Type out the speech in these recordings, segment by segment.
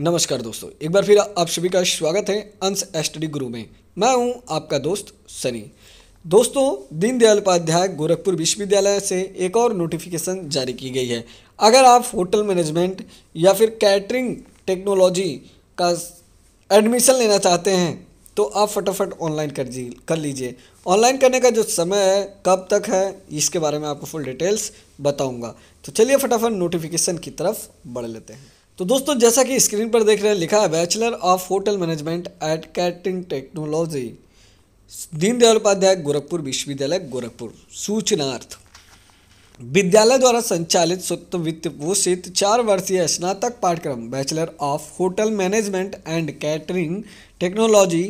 नमस्कार दोस्तों एक बार फिर आप सभी का स्वागत है अंश एस्टडी गुरु में मैं हूं आपका दोस्त सनी दोस्तों दीनदयाल उपाध्याय गोरखपुर विश्वविद्यालय से एक और नोटिफिकेशन जारी की गई है अगर आप होटल मैनेजमेंट या फिर कैटरिंग टेक्नोलॉजी का एडमिशन लेना चाहते हैं तो आप फटाफट ऑनलाइन कर जी कर लीजिए ऑनलाइन करने का जो समय है कब तक है इसके बारे में आपको फुल डिटेल्स बताऊंगा तो चलिए फटाफट नोटिफिकेशन की तरफ बढ़ लेते हैं तो दोस्तों जैसा कि स्क्रीन पर देख रहे हैं लिखा है bachelor of hotel management at catering technology Deendayal Upadhyay Gorakhpur विश्वविद्यालय गोरखपुर सूचनार्थ विद्यालय द्वारा संचालित स्वतः वित्त पोषित चार वर्षीय स्नातक पाठ्यक्रम bachelor of hotel management and catering technology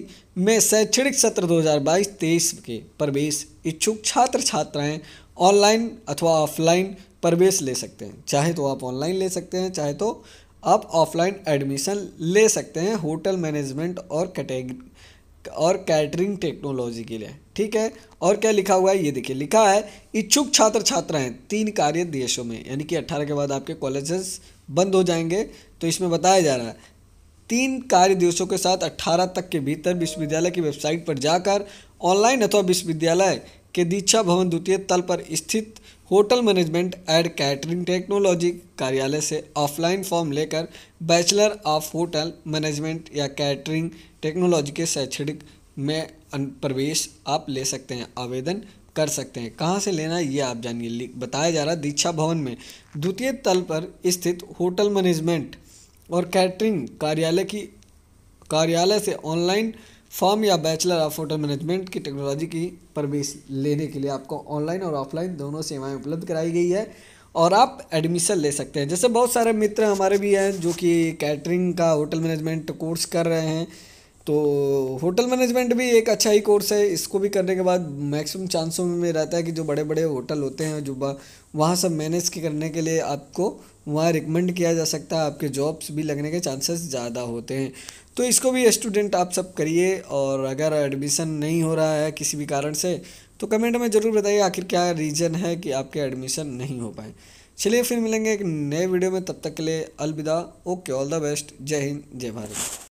में शैक्षणिक सत्र 2022-23 के प्रवेश इच्छुक छात्र छात्राएं ऑनलाइन अथवा ऑफलाइन प्रवेश ले सकते हैं चाहे तो आप ऑनलाइन ले सकते हैं चाहे तो आप ऑफलाइन एडमिशन ले सकते हैं होटल मैनेजमेंट और कैटेगरी और कैटरिंग टेक्नोलॉजी के लिए ठीक है और क्या लिखा हुआ है ये देखिए लिखा है इच्छुक छात्र छात्राएं तीन कार्य देशों में यानी कि अट्ठारह के बाद आपके कॉलेजेस बंद हो जाएंगे तो इसमें बताया जा रहा है तीन कार्य दिवसों के साथ 18 तक के भीतर विश्वविद्यालय की वेबसाइट पर जाकर ऑनलाइन अथवा विश्वविद्यालय के दीक्षा भवन द्वितीय तल पर स्थित hotel management and catering technology कार्यालय से ऑफलाइन फॉर्म लेकर बैचलर ऑफ होटल मैनेजमेंट या कैटरिंग टेक्नोलॉजी के शैक्षणिक में प्रवेश आप ले सकते हैं आवेदन कर सकते हैं कहाँ से लेना है ये आप जानिए बताया जा रहा है दीक्षा भवन में द्वितीय तल पर स्थित होटल मैनेजमेंट और कैटरिंग कार्यालय की कार्यालय से ऑनलाइन फॉर्म या बैचलर ऑफ होटल मैनेजमेंट की टेक्नोलॉजी की प्रवेश लेने के लिए आपको ऑनलाइन और ऑफलाइन दोनों सेवाएं उपलब्ध कराई गई है और आप एडमिशन ले सकते हैं जैसे बहुत सारे मित्र हमारे भी हैं जो कि कैटरिंग का होटल मैनेजमेंट कोर्स कर रहे हैं तो होटल मैनेजमेंट भी एक अच्छा ही कोर्स है इसको भी करने के बाद मैक्सिमम चांसों में रहता है कि जो बड़े बड़े होटल होते हैं जो वहाँ सब मैनेज करने के लिए आपको वहाँ रिकमेंड किया जा सकता है आपके जॉब्स भी लगने के चांसेस ज़्यादा होते हैं तो इसको भी स्टूडेंट आप सब करिए और अगर एडमिशन नहीं हो रहा है किसी भी कारण से तो कमेंट में ज़रूर बताइए आखिर क्या रीज़न है कि आपके एडमिशन नहीं हो पाए चलिए फिर मिलेंगे एक नए वीडियो में तब तक के लिए अलविदा ओके ऑल द बेस्ट जय हिंद जय भारत